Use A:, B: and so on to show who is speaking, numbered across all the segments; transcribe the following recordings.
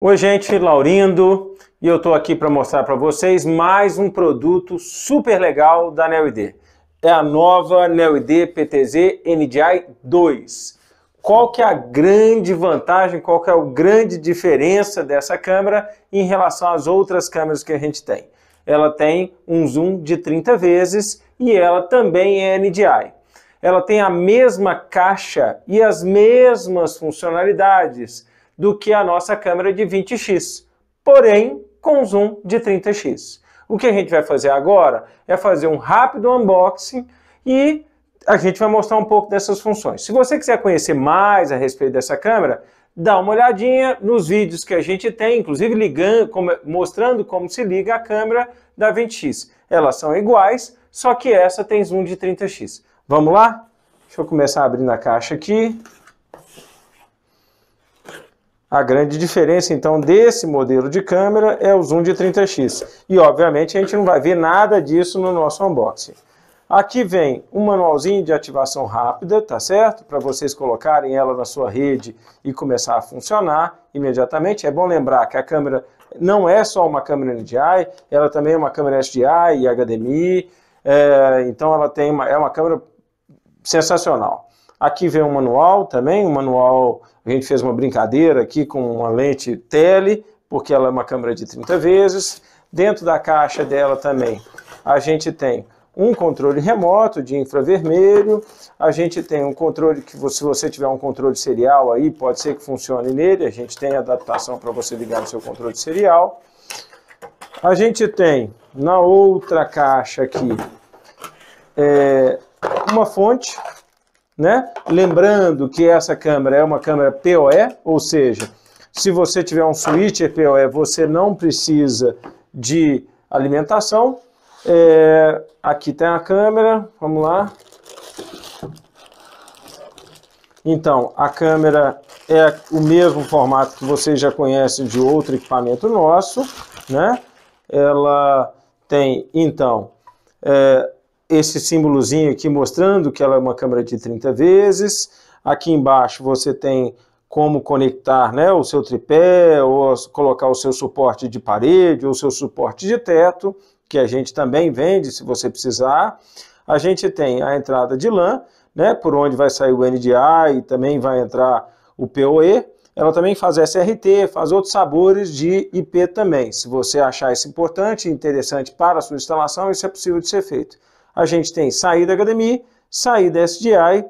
A: Oi gente, Laurindo, e eu estou aqui para mostrar para vocês mais um produto super legal da ID. É a nova ID PTZ NDI 2. Qual que é a grande vantagem, qual que é a grande diferença dessa câmera em relação às outras câmeras que a gente tem? Ela tem um zoom de 30 vezes e ela também é NDI ela tem a mesma caixa e as mesmas funcionalidades do que a nossa câmera de 20x, porém com zoom de 30x. O que a gente vai fazer agora é fazer um rápido unboxing e a gente vai mostrar um pouco dessas funções. Se você quiser conhecer mais a respeito dessa câmera, dá uma olhadinha nos vídeos que a gente tem, inclusive ligando, como, mostrando como se liga a câmera da 20x. Elas são iguais, só que essa tem zoom de 30x. Vamos lá? Deixa eu começar abrindo a caixa aqui. A grande diferença, então, desse modelo de câmera é o zoom de 30x. E, obviamente, a gente não vai ver nada disso no nosso unboxing. Aqui vem um manualzinho de ativação rápida, tá certo? Para vocês colocarem ela na sua rede e começar a funcionar imediatamente. É bom lembrar que a câmera não é só uma câmera NDI, ela também é uma câmera SDI e HDMI. É, então, ela tem uma, é uma câmera sensacional. Aqui vem o manual também, o manual, a gente fez uma brincadeira aqui com uma lente tele, porque ela é uma câmera de 30 vezes. Dentro da caixa dela também, a gente tem um controle remoto de infravermelho, a gente tem um controle que se você tiver um controle serial aí, pode ser que funcione nele, a gente tem adaptação para você ligar no seu controle serial. A gente tem na outra caixa aqui é, uma fonte né? Lembrando que essa câmera é uma câmera POE, ou seja, se você tiver um switcher POE, você não precisa de alimentação. É, aqui tem a câmera, vamos lá. Então, a câmera é o mesmo formato que vocês já conhecem de outro equipamento nosso, né? Ela tem, então, é, esse símbolozinho aqui mostrando que ela é uma câmera de 30 vezes. Aqui embaixo você tem como conectar né, o seu tripé, ou colocar o seu suporte de parede, ou o seu suporte de teto, que a gente também vende se você precisar. A gente tem a entrada de LAN, né, por onde vai sair o NDI e também vai entrar o PoE. Ela também faz SRT, faz outros sabores de IP também. Se você achar isso importante e interessante para a sua instalação, isso é possível de ser feito a gente tem saída HDMI, saída SDI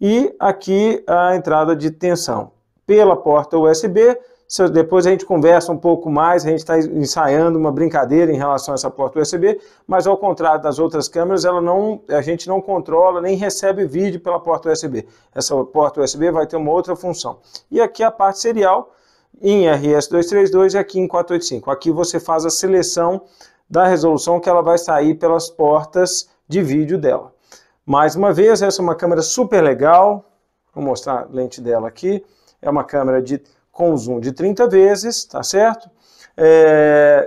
A: e aqui a entrada de tensão. Pela porta USB, depois a gente conversa um pouco mais, a gente está ensaiando uma brincadeira em relação a essa porta USB, mas ao contrário das outras câmeras, ela não, a gente não controla nem recebe vídeo pela porta USB. Essa porta USB vai ter uma outra função. E aqui a parte serial em RS232 e aqui em 485. Aqui você faz a seleção da resolução que ela vai sair pelas portas de vídeo dela. Mais uma vez, essa é uma câmera super legal, vou mostrar a lente dela aqui, é uma câmera de, com zoom de 30 vezes, tá certo?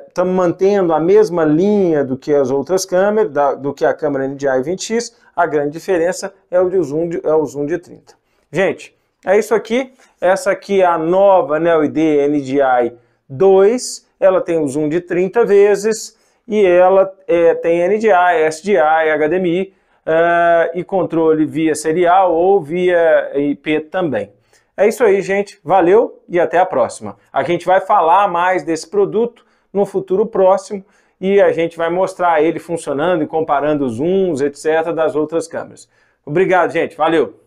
A: Estamos é, mantendo a mesma linha do que as outras câmeras, da, do que a câmera NDI 20X, a grande diferença é o, de zoom de, é o zoom de 30. Gente, é isso aqui, essa aqui é a nova Neo ID NDI 2, ela tem o zoom de 30 vezes, e ela é, tem NDI, SDI, HDMI uh, e controle via serial ou via IP também. É isso aí, gente. Valeu e até a próxima. A gente vai falar mais desse produto no futuro próximo e a gente vai mostrar ele funcionando e comparando os uns, etc., das outras câmeras. Obrigado, gente. Valeu!